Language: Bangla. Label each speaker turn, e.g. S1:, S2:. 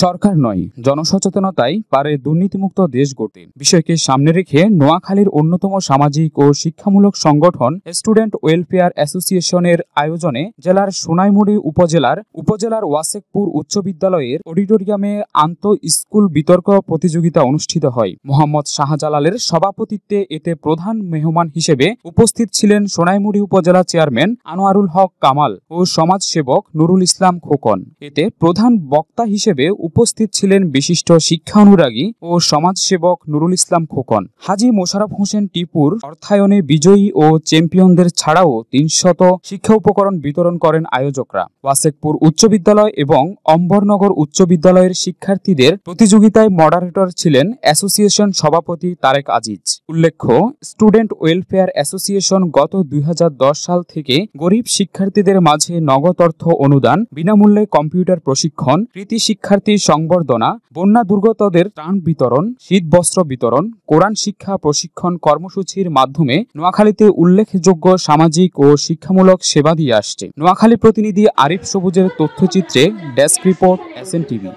S1: সরকার নয় জনসচেতনতাই পারে দুর্নীতিমুক্ত দেশ গড়তে বিষয়কে সামনে রেখে নোয়াখালীর অন্যতম সামাজিক ও শিক্ষামূলক সংগঠন স্টুডেন্ট ওয়েলফেয়ার অ্যাসোসিয়েশনের আয়োজনে জেলার সোনাইমুড়ি উপজেলার উপজেলার ওয়াসেকপুর উচ্চ বিদ্যালয়ের অডিটোরিয়ামে আন্ত স্কুল বিতর্ক প্রতিযোগিতা অনুষ্ঠিত হয় মোহাম্মদ শাহজালালের সভাপতিত্বে এতে প্রধান মেহমান হিসেবে উপস্থিত ছিলেন সোনাইমুড়ি উপজেলা চেয়ারম্যান আনোয়ারুল হক কামাল ও সমাজসেবক নুরুল ইসলাম খোকন এতে প্রধান বক্তা হিসেবে উপস্থিত ছিলেন বিশিষ্ট শিক্ষা অনুরাগী ও সমাজসেবক নুরুল ইসলাম খোকন হাজি মোশারফ হোসেন টিপুর অর্থায়নে বিজয়ী ও চ্যাম্পিয়নদের ছাড়াও তিনশত শিক্ষা উপকরণ বিতরণ করেন আয়োজকরা ওয়াসেকপুর উচ্চ বিদ্যালয় এবং অম্বরনগর উচ্চ বিদ্যালয়ের শিক্ষার্থীদের প্রতিযোগিতায় মডারেটর ছিলেন অ্যাসোসিয়েশন সভাপতি তারেক আজিজ উল্লেখ্য স্টুডেন্ট ওয়েলফেয়ার অ্যাসোসিয়েশন গত দুই সাল থেকে গরিব শিক্ষার্থীদের মাঝে নগদ অর্থ অনুদান বিনামূল্যে কম্পিউটার প্রশিক্ষণ কৃতি শিক্ষার্থী প্রতি সংবর্ধনা বন্যা দুর্গতদের ত্রাণ বিতরণ শীত বস্ত্র বিতরণ কোরআন শিক্ষা প্রশিক্ষণ কর্মসূচির মাধ্যমে নোয়াখালীতে উল্লেখযোগ্য সামাজিক ও শিক্ষামূলক সেবা দিয়ে আসছে নোয়াখালী প্রতিনিধি আরিফ সবুজের তথ্যচিত্রে ডেস্ক রিপোর্ট এস টিভি